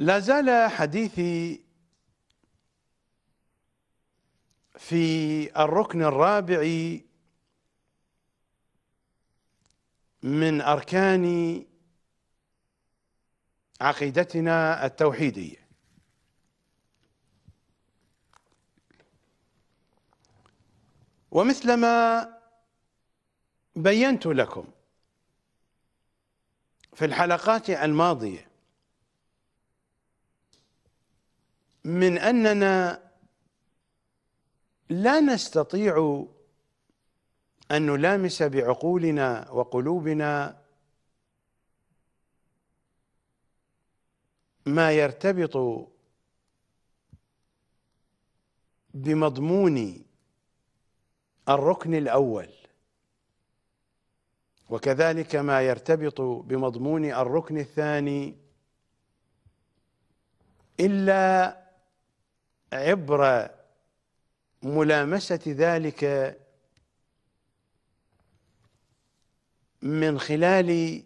لا زال حديثي في الركن الرابع من أركان عقيدتنا التوحيدية ومثلما بينت لكم في الحلقات الماضيه من أننا لا نستطيع أن نلامس بعقولنا وقلوبنا ما يرتبط بمضمون الركن الأول وكذلك ما يرتبط بمضمون الركن الثاني إلا عبر ملامسة ذلك من خلال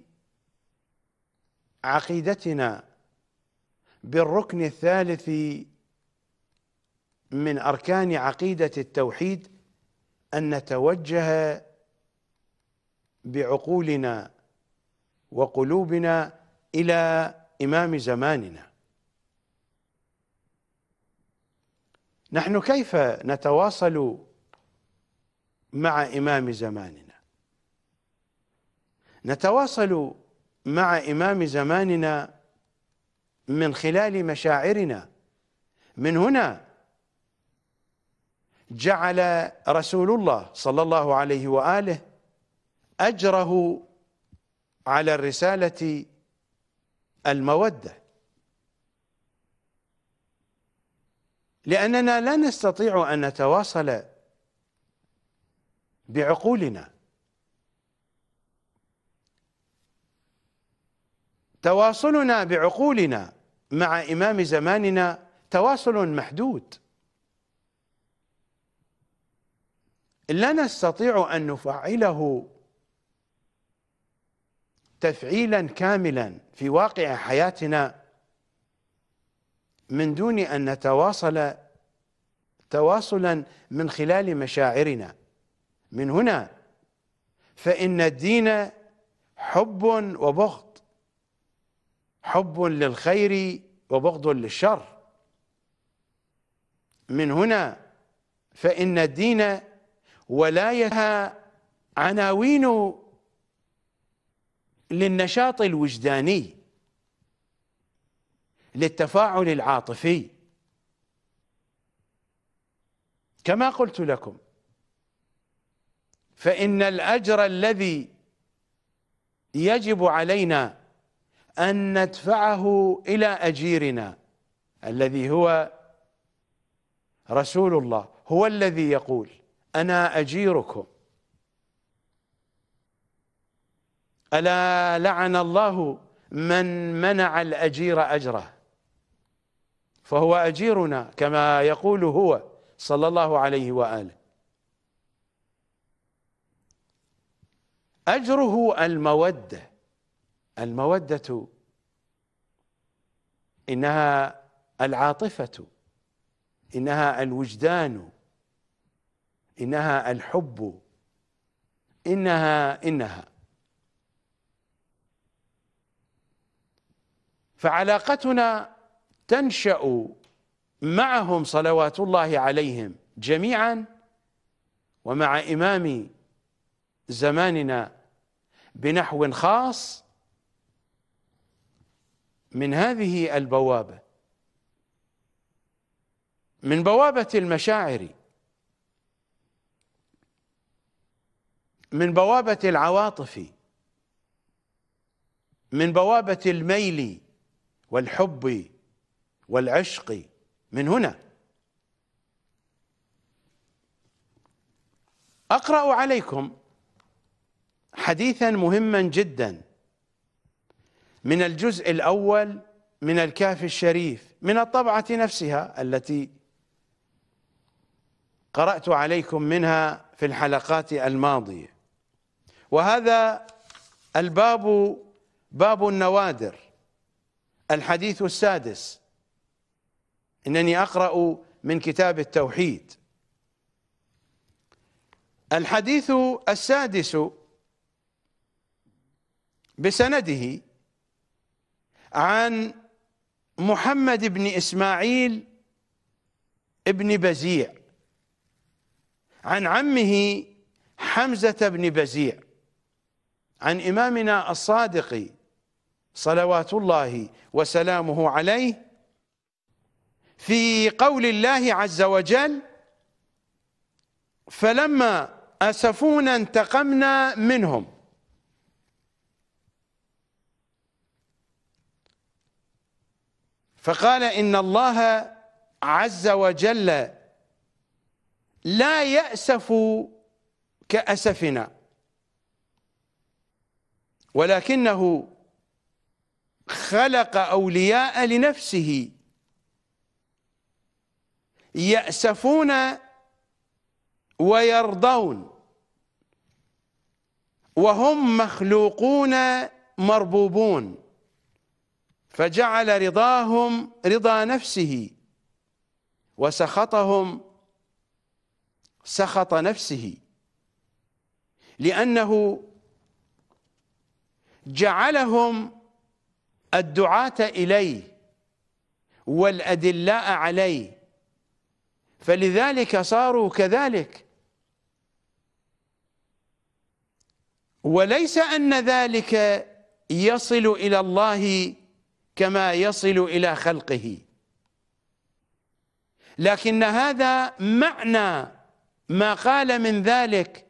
عقيدتنا بالركن الثالث من أركان عقيدة التوحيد أن نتوجه بعقولنا وقلوبنا إلى إمام زماننا نحن كيف نتواصل مع إمام زماننا نتواصل مع إمام زماننا من خلال مشاعرنا من هنا جعل رسول الله صلى الله عليه وآله أجره على الرسالة المودة لأننا لا نستطيع أن نتواصل بعقولنا تواصلنا بعقولنا مع إمام زماننا تواصل محدود لا نستطيع أن نفعله تفعيلا كاملا في واقع حياتنا من دون أن نتواصل تواصلا من خلال مشاعرنا من هنا فإن الدين حب وبغض حب للخير وبغض للشر من هنا فإن الدين ولايتها عناوين للنشاط الوجداني للتفاعل العاطفي كما قلت لكم فإن الأجر الذي يجب علينا أن ندفعه إلى أجيرنا الذي هو رسول الله هو الذي يقول أنا أجيركم ألا لعن الله من منع الأجير أجره فهو أجيرنا كما يقول هو صلى الله عليه وآله أجره المودة المودة إنها العاطفة إنها الوجدان إنها الحب إنها إنها فعلاقتنا تنشأ معهم صلوات الله عليهم جميعا ومع إمام زماننا بنحو خاص من هذه البوابة من بوابة المشاعر من بوابة العواطف من بوابة الميل والحب والعشق من هنا اقرا عليكم حديثا مهما جدا من الجزء الاول من الكهف الشريف من الطبعه نفسها التي قرات عليكم منها في الحلقات الماضيه وهذا الباب باب النوادر الحديث السادس انني اقرا من كتاب التوحيد الحديث السادس بسنده عن محمد بن اسماعيل بن بزيع عن عمه حمزه بن بزيع عن امامنا الصادق صلوات الله وسلامه عليه في قول الله عز وجل فلما أسفونا انتقمنا منهم فقال إن الله عز وجل لا يأسف كأسفنا ولكنه خلق أولياء لنفسه يأسفون ويرضون وهم مخلوقون مربوبون فجعل رضاهم رضا نفسه وسخطهم سخط نفسه لأنه جعلهم الدعاة إليه والأدلاء عليه فلذلك صاروا كذلك وليس أن ذلك يصل إلى الله كما يصل إلى خلقه لكن هذا معنى ما قال من ذلك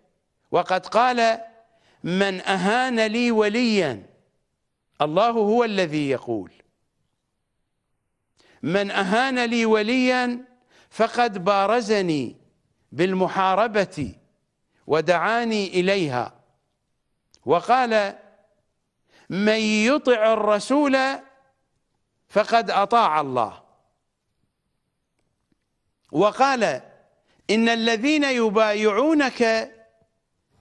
وقد قال من أهان لي وليا الله هو الذي يقول من أهان لي وليا فقد بارزني بالمحاربة ودعاني إليها وقال من يطع الرسول فقد أطاع الله وقال إن الذين يبايعونك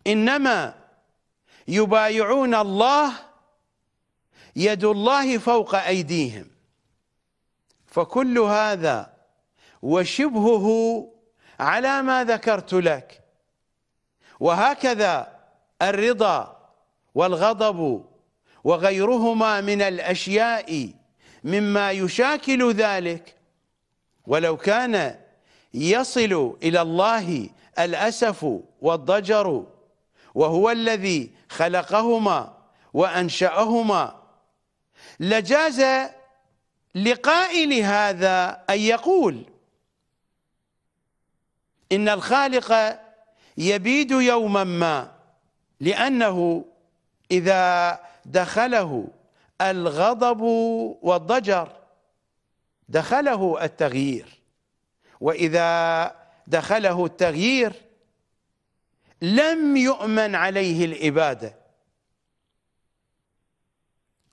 إنما يبايعون الله يد الله فوق أيديهم فكل هذا وشبهه على ما ذكرت لك وهكذا الرضا والغضب وغيرهما من الأشياء مما يشاكل ذلك ولو كان يصل إلى الله الأسف والضجر وهو الذي خلقهما وأنشأهما لجاز لقائل هذا أن يقول إن الخالق يبيد يوما ما لأنه إذا دخله الغضب والضجر دخله التغيير وإذا دخله التغيير لم يؤمن عليه الإبادة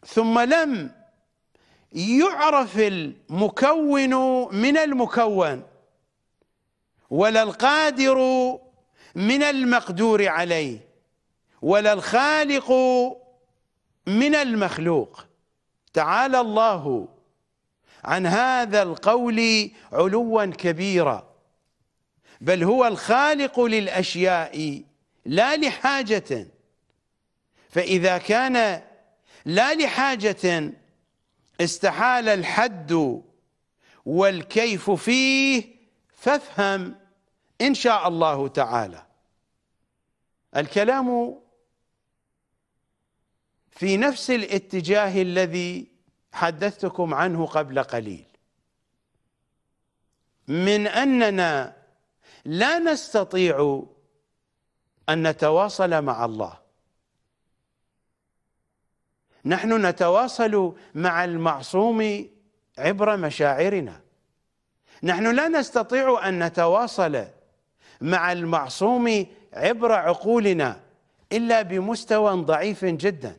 ثم لم يعرف المكون من المكون ولا القادر من المقدور عليه ولا الخالق من المخلوق تعالى الله عن هذا القول علوا كبيرا بل هو الخالق للأشياء لا لحاجة فإذا كان لا لحاجة استحال الحد والكيف فيه فافهم إن شاء الله تعالى الكلام في نفس الاتجاه الذي حدثتكم عنه قبل قليل من أننا لا نستطيع أن نتواصل مع الله نحن نتواصل مع المعصوم عبر مشاعرنا نحن لا نستطيع أن نتواصل مع المعصوم عبر عقولنا إلا بمستوى ضعيف جدا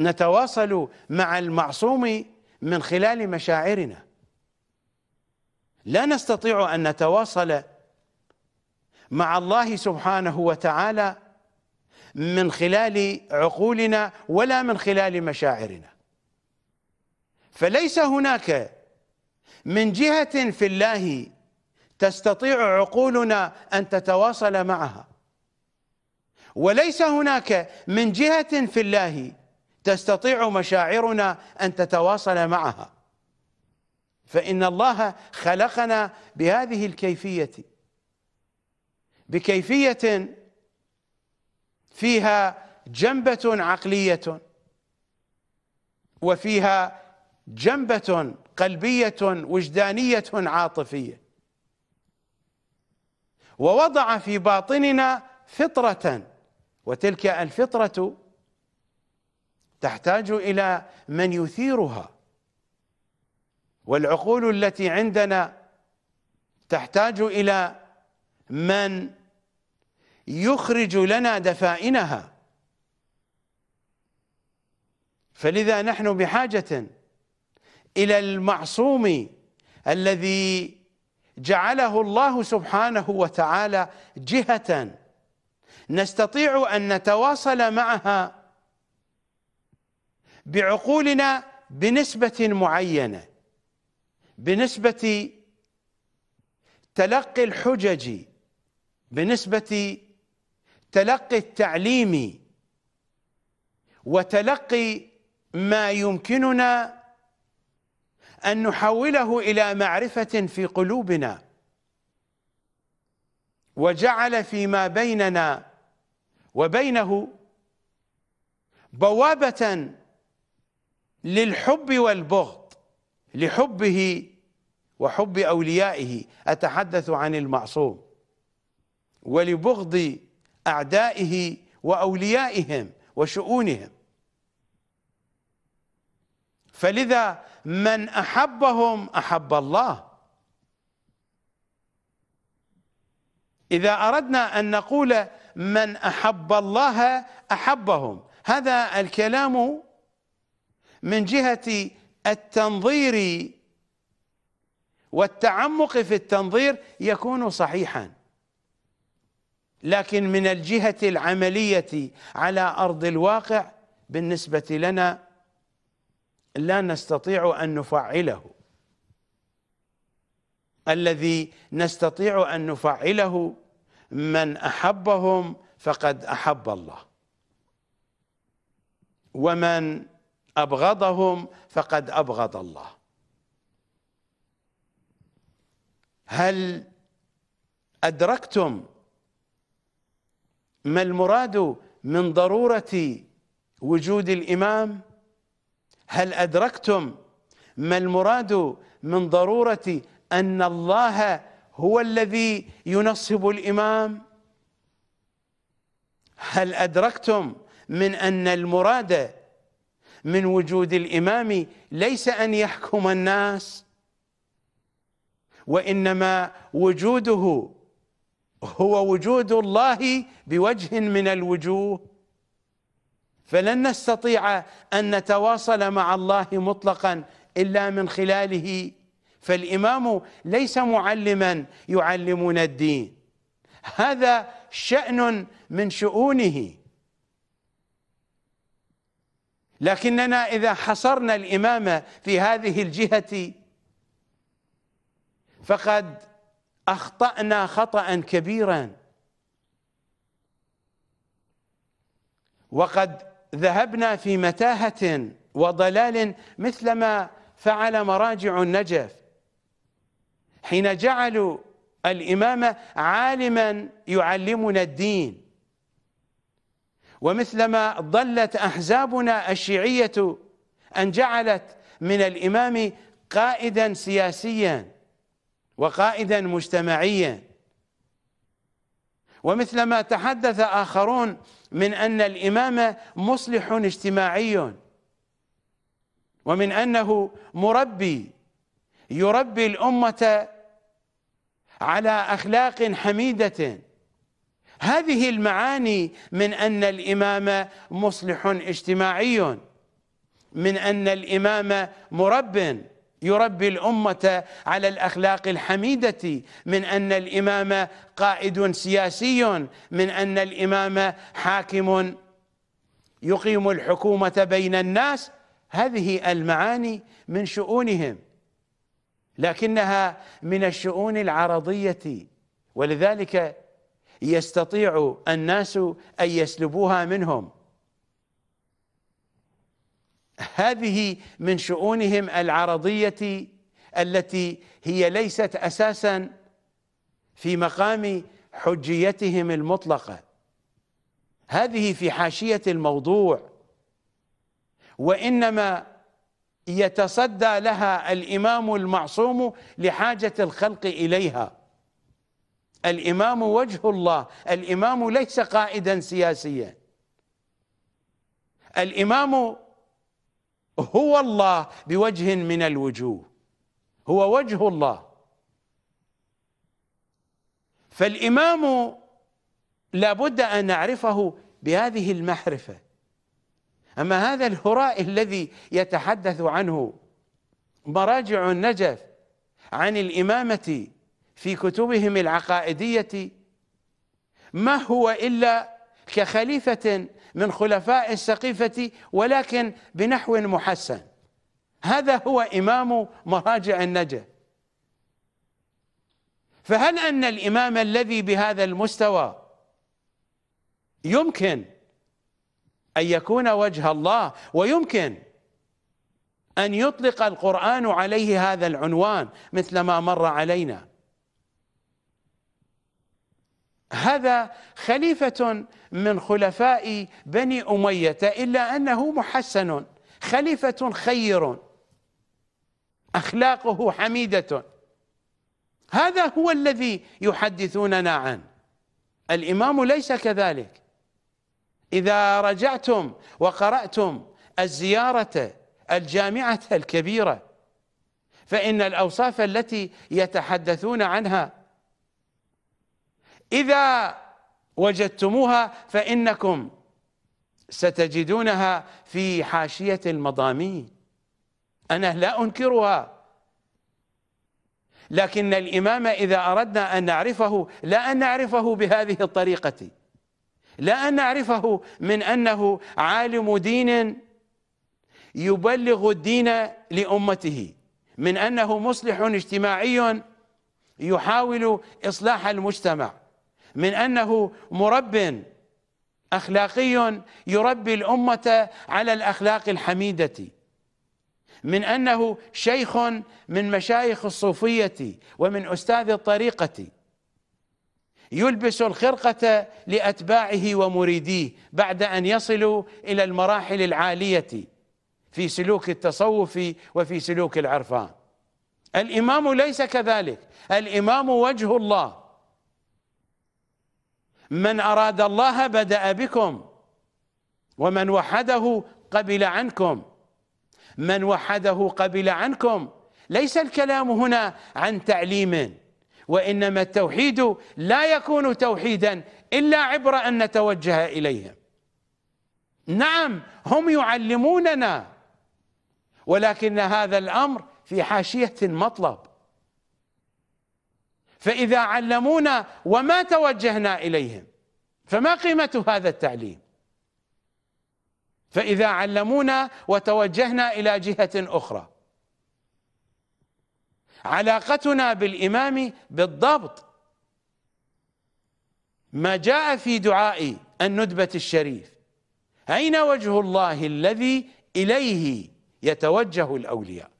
نتواصل مع المعصوم من خلال مشاعرنا لا نستطيع أن نتواصل مع الله سبحانه وتعالى من خلال عقولنا ولا من خلال مشاعرنا فليس هناك من جهة في الله تستطيع عقولنا ان تتواصل معها وليس هناك من جهه في الله تستطيع مشاعرنا ان تتواصل معها فان الله خلقنا بهذه الكيفيه بكيفيه فيها جنبه عقليه وفيها جنبه قلبيه وجدانيه عاطفيه ووضع في باطننا فطرة وتلك الفطرة تحتاج إلى من يثيرها والعقول التي عندنا تحتاج إلى من يخرج لنا دفائنها فلذا نحن بحاجة إلى المعصوم الذي جعله الله سبحانه وتعالى جهة نستطيع أن نتواصل معها بعقولنا بنسبة معينة بنسبة تلقي الحجج بنسبة تلقي التعليم وتلقي ما يمكننا أن نحوله إلى معرفة في قلوبنا وجعل فيما بيننا وبينه بوابة للحب والبغض لحبه وحب أوليائه أتحدث عن المعصوم ولبغض أعدائه وأوليائهم وشؤونهم فلذا من احبهم احب الله اذا اردنا ان نقول من احب الله احبهم هذا الكلام من جهه التنظير والتعمق في التنظير يكون صحيحا لكن من الجهه العمليه على ارض الواقع بالنسبه لنا لا نستطيع ان نفعله الذي نستطيع ان نفعله من احبهم فقد احب الله ومن ابغضهم فقد ابغض الله هل ادركتم ما المراد من ضروره وجود الامام هل أدركتم ما المراد من ضرورة أن الله هو الذي ينصب الإمام هل أدركتم من أن المراد من وجود الإمام ليس أن يحكم الناس وإنما وجوده هو وجود الله بوجه من الوجوه فلن نستطيع ان نتواصل مع الله مطلقا الا من خلاله فالامام ليس معلما يعلمنا الدين هذا شان من شؤونه لكننا اذا حصرنا الامام في هذه الجهه فقد اخطانا خطا كبيرا وقد ذهبنا في متاهة وضلال مثلما فعل مراجع النجف حين جعلوا الإمام عالما يعلمنا الدين ومثلما ضلت أحزابنا الشيعية أن جعلت من الإمام قائدا سياسيا وقائدا مجتمعيا ومثلما تحدث آخرون من أن الإمام مصلح اجتماعي ومن أنه مربي يربي الأمة على أخلاق حميدة هذه المعاني من أن الإمام مصلح اجتماعي من أن الإمام مربٍ يربي الأمة على الأخلاق الحميدة من أن الإمام قائد سياسي من أن الإمام حاكم يقيم الحكومة بين الناس هذه المعاني من شؤونهم لكنها من الشؤون العرضية ولذلك يستطيع الناس أن يسلبوها منهم هذه من شؤونهم العرضيه التي هي ليست اساسا في مقام حجيتهم المطلقه هذه في حاشيه الموضوع وانما يتصدى لها الامام المعصوم لحاجه الخلق اليها الامام وجه الله الامام ليس قائدا سياسيا الامام هو الله بوجه من الوجوه هو وجه الله فالامام لابد ان نعرفه بهذه المعرفه اما هذا الهراء الذي يتحدث عنه مراجع النجف عن الامامه في كتبهم العقائديه ما هو الا كخليفة من خلفاء السقيفة ولكن بنحو محسن هذا هو إمام مراجع النجف فهل أن الإمام الذي بهذا المستوى يمكن أن يكون وجه الله ويمكن أن يطلق القرآن عليه هذا العنوان مثل ما مر علينا هذا خليفة من خلفاء بني أمية إلا أنه محسن خليفة خير أخلاقه حميدة هذا هو الذي يحدثوننا عنه الإمام ليس كذلك إذا رجعتم وقرأتم الزيارة الجامعة الكبيرة فإن الأوصاف التي يتحدثون عنها إذا وجدتموها فإنكم ستجدونها في حاشية المضامين أنا لا أنكرها لكن الإمام إذا أردنا أن نعرفه لا أن نعرفه بهذه الطريقة لا أن نعرفه من أنه عالم دين يبلغ الدين لأمته من أنه مصلح اجتماعي يحاول إصلاح المجتمع من انه مرب اخلاقي يربي الامه على الاخلاق الحميده من انه شيخ من مشايخ الصوفيه ومن استاذ الطريقه يلبس الخرقه لاتباعه ومريديه بعد ان يصلوا الى المراحل العاليه في سلوك التصوف وفي سلوك العرفان الامام ليس كذلك الامام وجه الله من أراد الله بدأ بكم ومن وحده قبل عنكم من وحده قبل عنكم ليس الكلام هنا عن تعليم وإنما التوحيد لا يكون توحيدا إلا عبر أن نتوجه إليهم نعم هم يعلموننا ولكن هذا الأمر في حاشية المطلب فإذا علمونا وما توجهنا إليهم فما قيمة هذا التعليم فإذا علمونا وتوجهنا إلى جهة أخرى علاقتنا بالإمام بالضبط ما جاء في دعاء الندبة الشريف أين وجه الله الذي إليه يتوجه الأولياء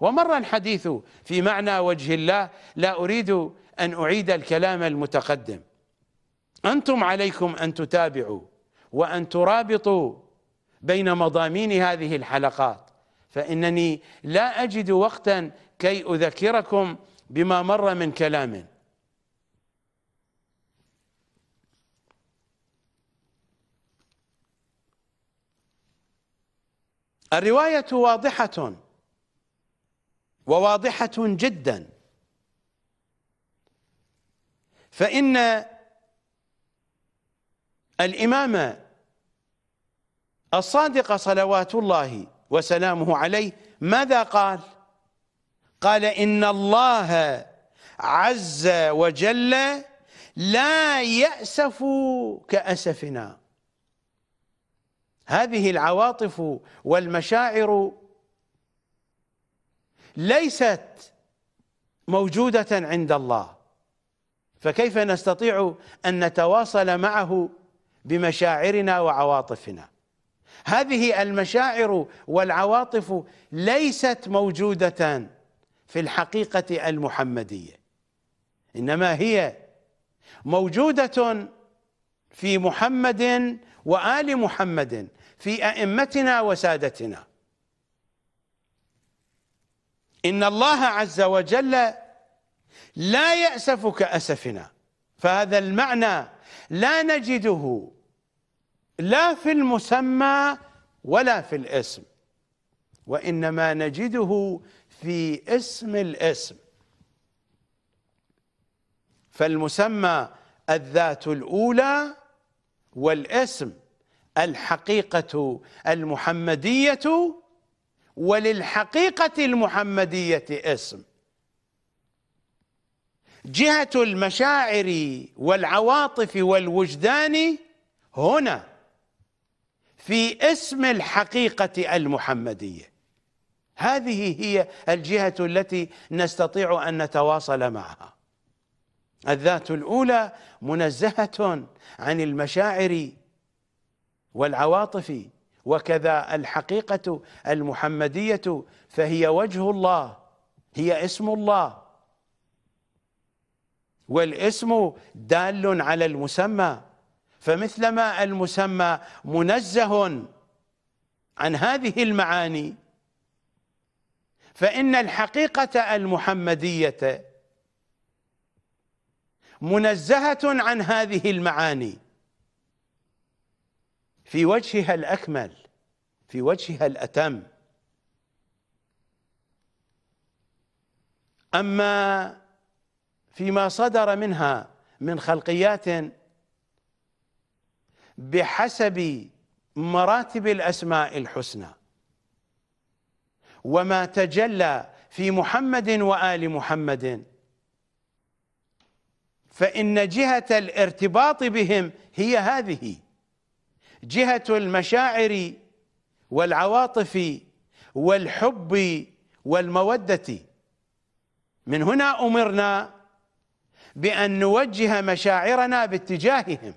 ومر الحديث في معنى وجه الله لا أريد أن أعيد الكلام المتقدم أنتم عليكم أن تتابعوا وأن ترابطوا بين مضامين هذه الحلقات فإنني لا أجد وقتا كي أذكركم بما مر من كلام الرواية واضحة وواضحة جدا فإن الإمام الصادق صلوات الله وسلامه عليه ماذا قال؟ قال إن الله عز وجل لا يأسف كأسفنا هذه العواطف والمشاعر ليست موجودة عند الله فكيف نستطيع أن نتواصل معه بمشاعرنا وعواطفنا هذه المشاعر والعواطف ليست موجودة في الحقيقة المحمدية إنما هي موجودة في محمد وآل محمد في أئمتنا وسادتنا إن الله عز وجل لا يأسف كأسفنا فهذا المعنى لا نجده لا في المسمى ولا في الاسم وإنما نجده في اسم الاسم فالمسمى الذات الأولى والاسم الحقيقة المحمدية وللحقيقة المحمدية اسم جهة المشاعر والعواطف والوجدان هنا في اسم الحقيقة المحمدية هذه هي الجهة التي نستطيع أن نتواصل معها الذات الأولى منزهة عن المشاعر والعواطف وكذا الحقيقة المحمدية فهي وجه الله هي اسم الله والاسم دال على المسمى فمثلما المسمى منزه عن هذه المعاني فإن الحقيقة المحمدية منزهة عن هذه المعاني في وجهها الأكمل في وجهها الأتم أما فيما صدر منها من خلقيات بحسب مراتب الأسماء الحسنى وما تجلى في محمد وآل محمد فإن جهة الارتباط بهم هي هذه جهة المشاعر والعواطف والحب والمودة من هنا أمرنا بأن نوجه مشاعرنا باتجاههم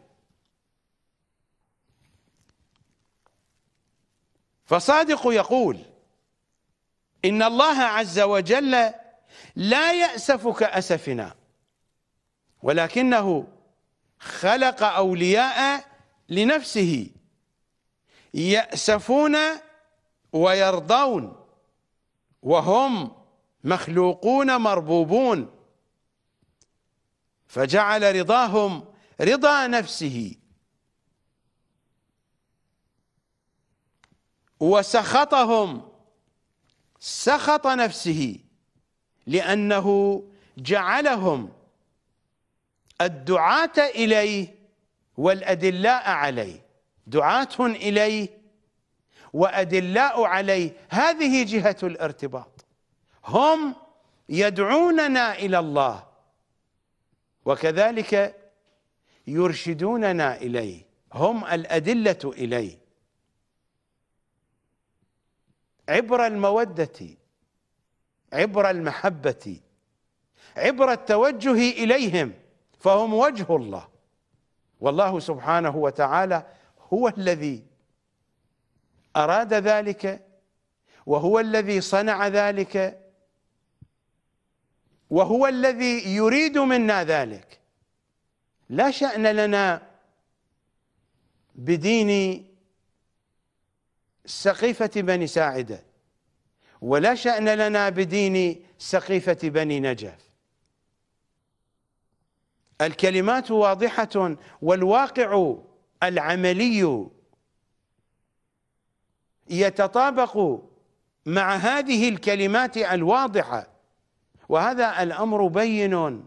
فصادق يقول إن الله عز وجل لا يأسف كأسفنا ولكنه خلق أولياء لنفسه يأسفون ويرضون وهم مخلوقون مربوبون فجعل رضاهم رضا نفسه وسخطهم سخط نفسه لأنه جعلهم الدعاة إليه والأدلاء عليه دعاة إليه وأدلاء عليه هذه جهة الارتباط هم يدعوننا إلى الله وكذلك يرشدوننا إليه هم الأدلة إليه عبر المودة عبر المحبة عبر التوجه إليهم فهم وجه الله والله سبحانه وتعالى هو الذي أراد ذلك وهو الذي صنع ذلك وهو الذي يريد منا ذلك لا شأن لنا بدين سقيفة بني ساعدة ولا شأن لنا بدين سقيفة بني نجف الكلمات واضحة والواقع العملي يتطابق مع هذه الكلمات الواضحة وهذا الأمر بين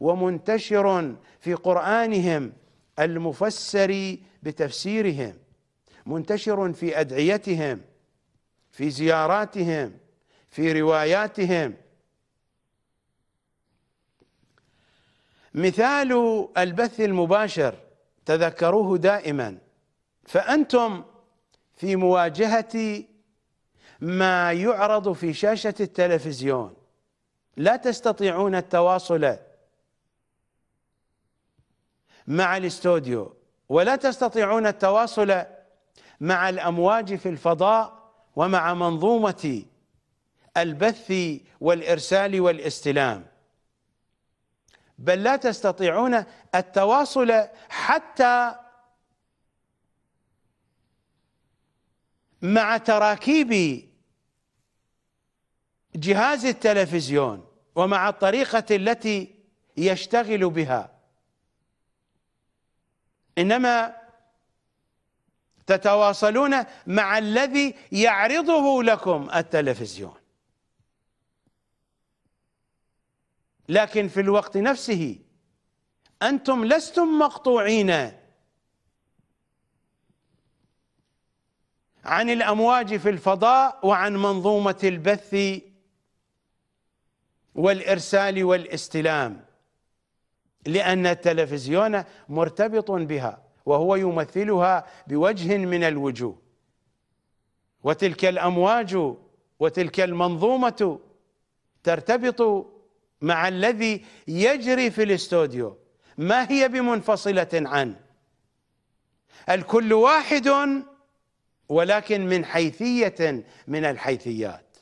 ومنتشر في قرآنهم المفسر بتفسيرهم منتشر في أدعيتهم في زياراتهم في رواياتهم مثال البث المباشر تذكروه دائما فأنتم في مواجهة ما يعرض في شاشة التلفزيون لا تستطيعون التواصل مع الاستوديو ولا تستطيعون التواصل مع الأمواج في الفضاء ومع منظومة البث والإرسال والاستلام بل لا تستطيعون التواصل حتى مع تراكيب جهاز التلفزيون ومع الطريقة التي يشتغل بها إنما تتواصلون مع الذي يعرضه لكم التلفزيون لكن في الوقت نفسه أنتم لستم مقطوعين عن الأمواج في الفضاء وعن منظومة البث والإرسال والاستلام لأن التلفزيون مرتبط بها وهو يمثلها بوجه من الوجوه وتلك الأمواج وتلك المنظومة ترتبط مع الذي يجري في الاستوديو ما هي بمنفصلة عنه الكل واحد ولكن من حيثية من الحيثيات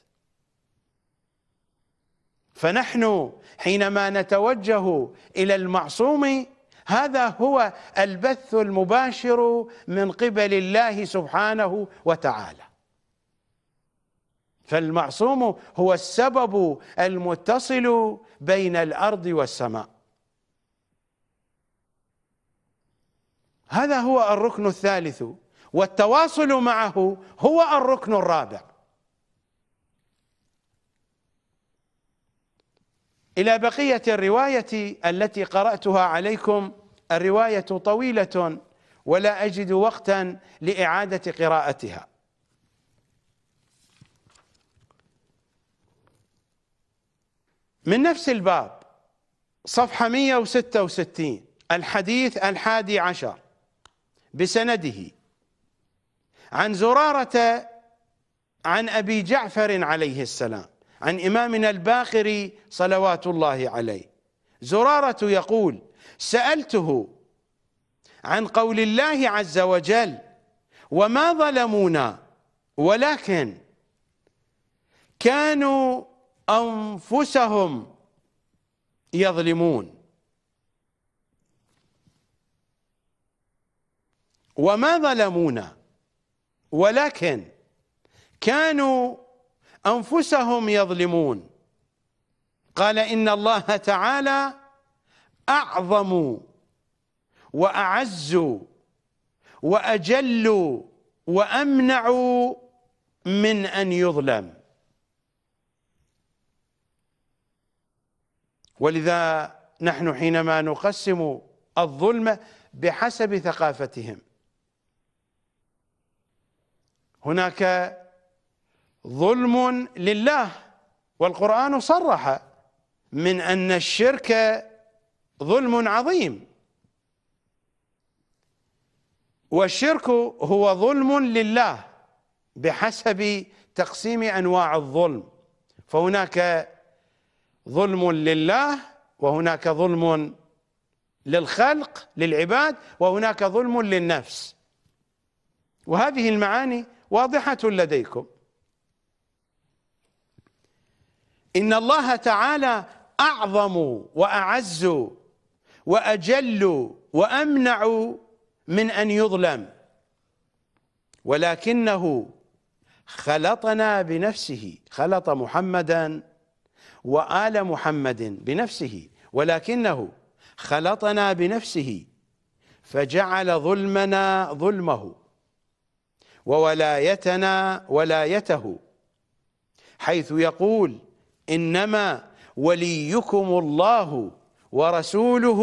فنحن حينما نتوجه إلى المعصوم هذا هو البث المباشر من قبل الله سبحانه وتعالى فالمعصوم هو السبب المتصل بين الارض والسماء هذا هو الركن الثالث والتواصل معه هو الركن الرابع الى بقيه الروايه التي قراتها عليكم الروايه طويله ولا اجد وقتا لاعاده قراءتها من نفس الباب صفحة 166 الحديث الحادي عشر بسنده عن زرارة عن أبي جعفر عليه السلام عن إمامنا الباقر صلوات الله عليه زرارة يقول سألته عن قول الله عز وجل وما ظلمونا ولكن كانوا أنفسهم يظلمون وما ظلمونا ولكن كانوا أنفسهم يظلمون قال إن الله تعالى أعظم وأعز وأجل وأمنع من أن يظلم ولذا نحن حينما نقسم الظلم بحسب ثقافتهم هناك ظلم لله والقرآن صرح من أن الشرك ظلم عظيم والشرك هو ظلم لله بحسب تقسيم أنواع الظلم فهناك ظلم لله وهناك ظلم للخلق للعباد وهناك ظلم للنفس وهذه المعاني واضحة لديكم إن الله تعالى أعظم وأعز وأجل وأمنع من أن يظلم ولكنه خلطنا بنفسه خلط محمدا وآل محمد بنفسه ولكنه خلطنا بنفسه فجعل ظلمنا ظلمه وولايتنا ولايته حيث يقول إنما وليكم الله ورسوله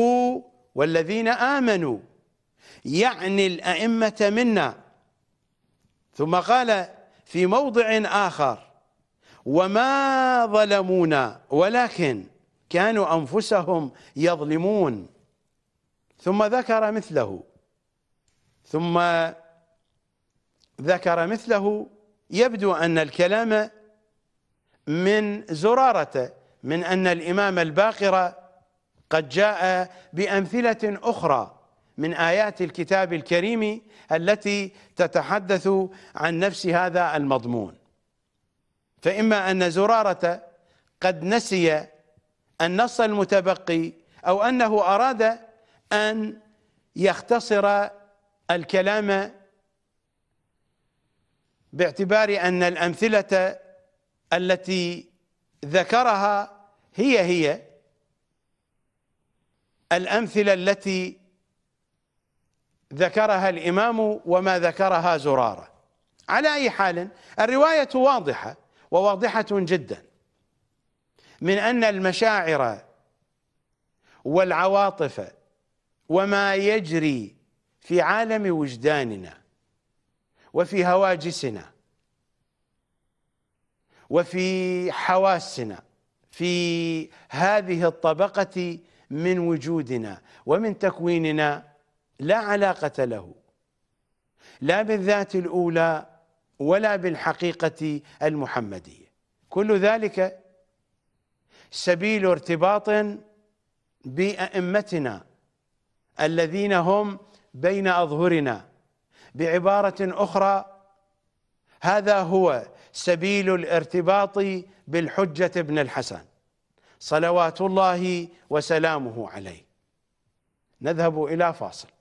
والذين آمنوا يعني الأئمة منا ثم قال في موضع آخر وما ظلمونا ولكن كانوا أنفسهم يظلمون ثم ذكر مثله ثم ذكر مثله يبدو أن الكلام من زرارة من أن الإمام الباقر قد جاء بأمثلة أخرى من آيات الكتاب الكريم التي تتحدث عن نفس هذا المضمون فإما أن زرارة قد نسي النص المتبقي أو أنه أراد أن يختصر الكلام باعتبار أن الأمثلة التي ذكرها هي هي الأمثلة التي ذكرها الإمام وما ذكرها زرارة على أي حال الرواية واضحة وواضحة جدا من أن المشاعر والعواطف وما يجري في عالم وجداننا وفي هواجسنا وفي حواسنا في هذه الطبقة من وجودنا ومن تكويننا لا علاقة له لا بالذات الأولى ولا بالحقيقة المحمدية كل ذلك سبيل ارتباط بأئمتنا الذين هم بين أظهرنا بعبارة أخرى هذا هو سبيل الارتباط بالحجة ابن الحسن صلوات الله وسلامه عليه نذهب إلى فاصل